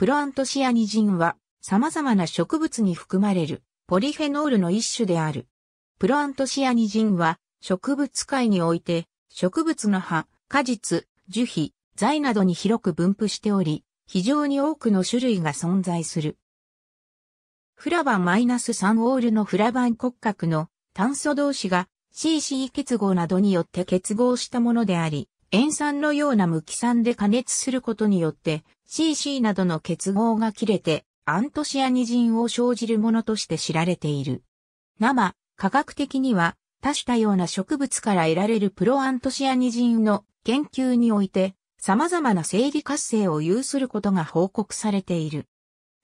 プロアントシアニジンは様々な植物に含まれるポリフェノールの一種である。プロアントシアニジンは植物界において植物の葉、果実、樹皮、材などに広く分布しており、非常に多くの種類が存在する。フラバンマイナス -3 オールのフラバン骨格の炭素同士が CC 結合などによって結合したものであり、塩酸のような無機酸で加熱することによって CC などの結合が切れてアントシアニジンを生じるものとして知られている。生、科学的には多種多様な植物から得られるプロアントシアニジンの研究において様々な生理活性を有することが報告されている。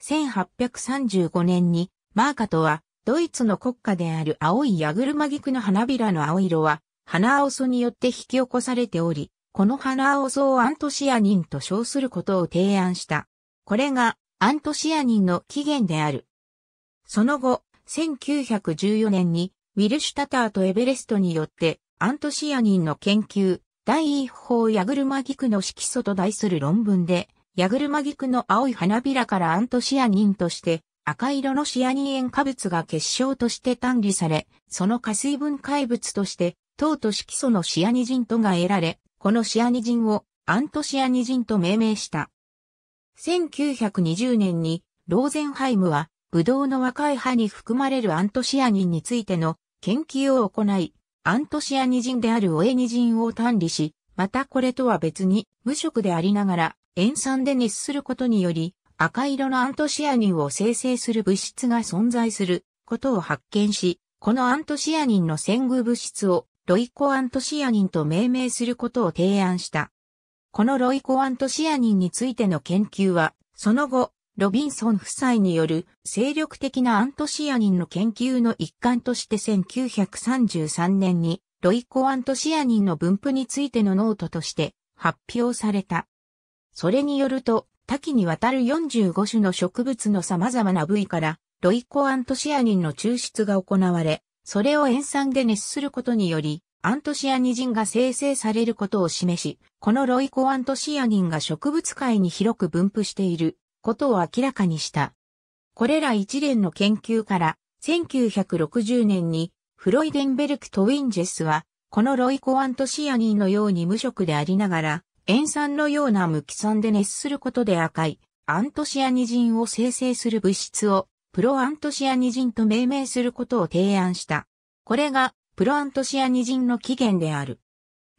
1835年にマーカトはドイツの国家である青いヤグルマギクの花びらの青色は花青素によって引き起こされており、この花青素をアントシアニンと称することを提案した。これがアントシアニンの起源である。その後、1914年にウィルシュタターとエベレストによってアントシアニンの研究、第一法ヤグルマギクの色素と題する論文で、ヤグルマギクの青い花びらからアントシアニンとして赤色のシアニン塩化物が結晶として単理され、その加水分解物として、糖と色素のシアニジンとが得られ、このシアニジンをアントシアニジンと命名した。1920年にローゼンハイムはブドウの若い葉に含まれるアントシアニンについての研究を行い、アントシアニジンであるオエニジンを単理し、またこれとは別に無色でありながら塩酸で熱することにより赤色のアントシアニンを生成する物質が存在することを発見し、このアントシアニンの染具物質をロイコアントシアニンと命名することを提案した。このロイコアントシアニンについての研究は、その後、ロビンソン夫妻による精力的なアントシアニンの研究の一環として1933年にロイコアントシアニンの分布についてのノートとして発表された。それによると多岐にわたる45種の植物の様々な部位からロイコアントシアニンの抽出が行われ、それを塩酸で熱することにより、アントシアニジンが生成されることを示し、このロイコアントシアニンが植物界に広く分布していることを明らかにした。これら一連の研究から、1960年にフロイデンベルクとウィンジェスは、このロイコアントシアニンのように無色でありながら、塩酸のような無機酸で熱することで赤いアントシアニジンを生成する物質をプロアントシアニジンと命名することを提案した。これがプロアントシアニジンの起源である。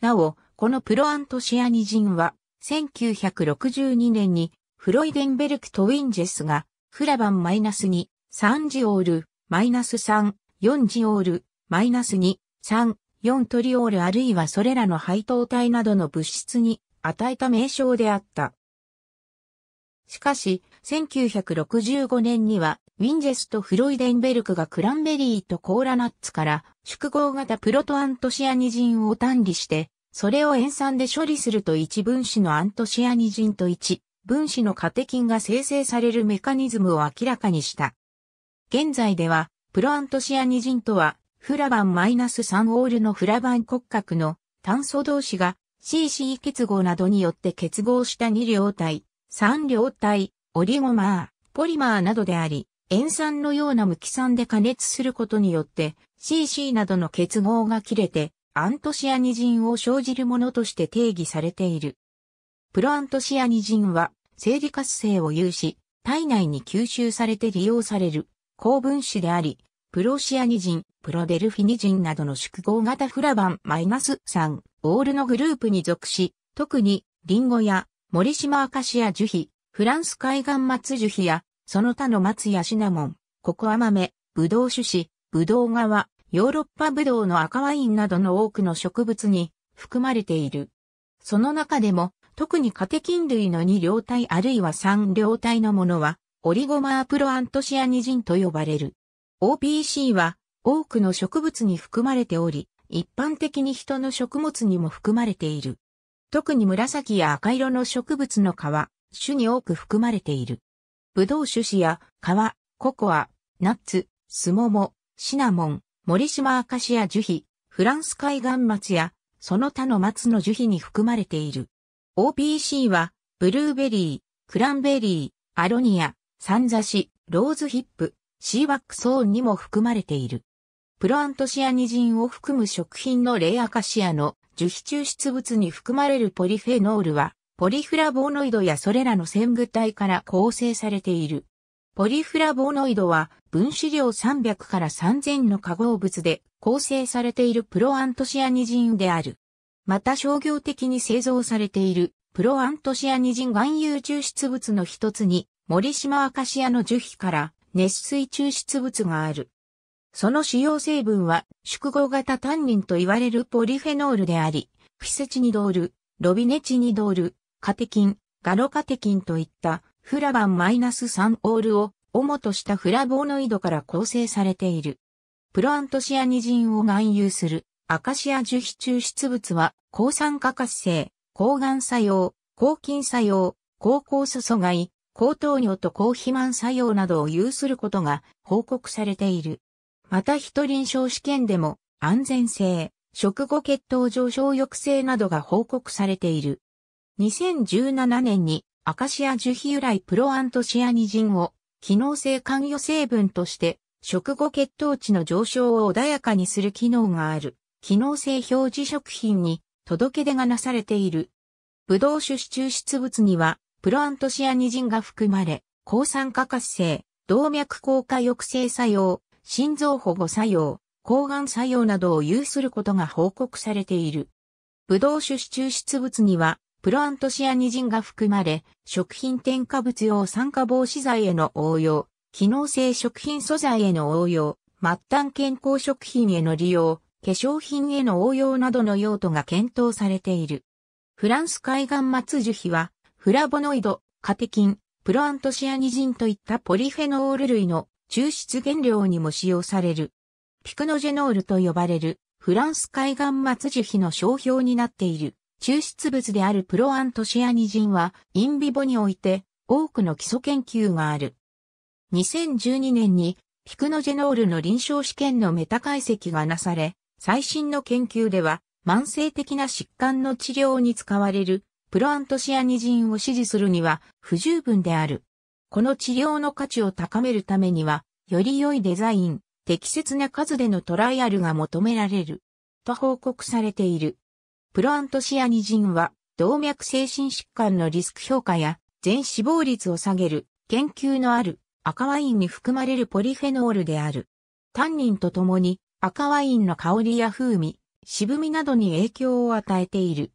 なお、このプロアントシアニジンは、1962年にフロイデンベルクとウィンジェスがフラバンマイナス2、3ジオール、マイナス3、4ジオール、マイナス2、3、4トリオールあるいはそれらの配当体などの物質に与えた名称であった。しかし、1965年にはウィンジェスト・フロイデンベルクがクランベリーとコーラナッツから宿合型プロトアントシアニジンを単理して、それを塩酸で処理すると1分子のアントシアニジンと1分子のカテキンが生成されるメカニズムを明らかにした。現在では、プロアントシアニジンとは、フラバンマイナス -3 オールのフラバン骨格の炭素同士が CC 結合などによって結合した2両体、3両体、オリゴマー、ポリマーなどであり、塩酸のような無機酸で加熱することによって CC などの結合が切れてアントシアニジンを生じるものとして定義されている。プロアントシアニジンは生理活性を有し、体内に吸収されて利用される高分子であり、プロシアニジン、プロデルフィニジンなどの宿合型フラバンマイナス -3 オールのグループに属し、特にリンゴや森島アカシア樹皮、フランス海岸松樹皮やその他の松やシナモン、ココア豆、ブドウ種子、ブドウガヨーロッパブドウの赤ワインなどの多くの植物に含まれている。その中でも、特にカテキン類の2両体あるいは3両体のものは、オリゴマープロアントシアニジンと呼ばれる。OPC は、多くの植物に含まれており、一般的に人の食物にも含まれている。特に紫や赤色の植物の皮、種に多く含まれている。ブドウ種子や、皮、ココア、ナッツ、スモモ、シナモン、森島アカシア樹皮、フランス海岸松や、その他の松の樹皮に含まれている。OPC は、ブルーベリー、クランベリー、アロニア、サンザシ、ローズヒップ、シーワックソーンにも含まれている。プロアントシアニジンを含む食品のレイアカシアの樹皮抽出物に含まれるポリフェノールは、ポリフラボノイドやそれらの線具体から構成されている。ポリフラボノイドは分子量300から3000の化合物で構成されているプロアントシアニジンである。また商業的に製造されているプロアントシアニジン含有抽出物の一つに森島アカシアの樹皮から熱水抽出物がある。その主要成分は宿合型タンニンと言われるポリフェノールであり、フィセチニドール、ロビネチニドール、カテキン、ガロカテキンといったフラバン -3 オールを主としたフラボノイドから構成されている。プロアントシアニジンを含有するアカシア樹皮抽出物は抗酸化活性、抗がん作用、抗菌作用、抗酵素阻害、高糖尿と抗肥満作用などを有することが報告されている。また人臨床試験でも安全性、食後血糖上昇抑制などが報告されている。2017年にアカシア樹皮由来プロアントシアニジンを機能性関与成分として食後血糖値の上昇を穏やかにする機能がある機能性表示食品に届け出がなされている。ブドウ種子抽出物にはプロアントシアニジンが含まれ、抗酸化活性、動脈硬化抑制作用、心臓保護作用、抗がん作用などを有することが報告されている。ブドウ種子抽出物にはプロアントシアニジンが含まれ、食品添加物用酸化防止剤への応用、機能性食品素材への応用、末端健康食品への利用、化粧品への応用などの用途が検討されている。フランス海岸末樹皮は、フラボノイド、カテキン、プロアントシアニジンといったポリフェノール類の抽出原料にも使用される。ピクノジェノールと呼ばれるフランス海岸末樹皮の商標になっている抽出物であるプロアントシアニジンは、インビボにおいて、多くの基礎研究がある。2012年に、ピクノジェノールの臨床試験のメタ解析がなされ、最新の研究では、慢性的な疾患の治療に使われる、プロアントシアニジンを支持するには不十分である。この治療の価値を高めるためには、より良いデザイン、適切な数でのトライアルが求められる。と報告されている。プロアントシアニジンは、動脈精神疾患のリスク評価や、全死亡率を下げる、研究のある、赤ワインに含まれるポリフェノールである。タンニンとともに、赤ワインの香りや風味、渋みなどに影響を与えている。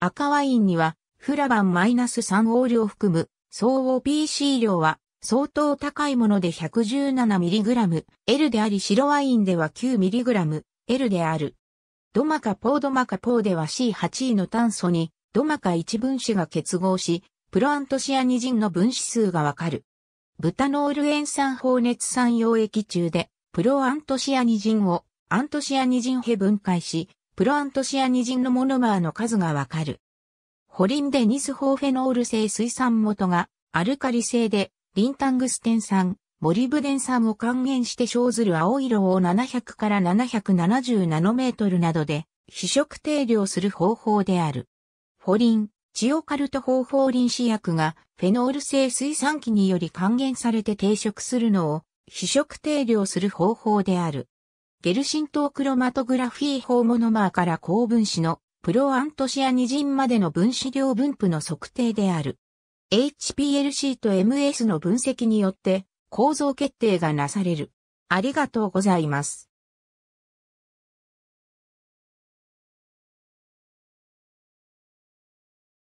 赤ワインには、フラバン -3 オールを含む、総 OPC 量は、相当高いもので 117mg、L であり白ワインでは 9mg、L である。ドマカポードマカポーでは C8 位の炭素にドマカ1分子が結合し、プロアントシアニジンの分子数がわかる。ブタノール塩酸放熱酸溶液中で、プロアントシアニジンをアントシアニジンへ分解し、プロアントシアニジンのモノマーの数がわかる。ホリンデニスホーフェノール性水酸元がアルカリ性でリンタングステン酸、モリブデン酸を還元して生ずる青色を700から770ナノメートルなどで、非色定量する方法である。フォリン、チオカルト方法臨死薬がフェノール性水酸機により還元されて定色するのを非色定量する方法である。ゲルシントークロマトグラフィー法モノマーから高分子のプロアントシアニジンまでの分子量分布の測定である。HPLC と MS の分析によって構造決定がなされる。ありがとうございます。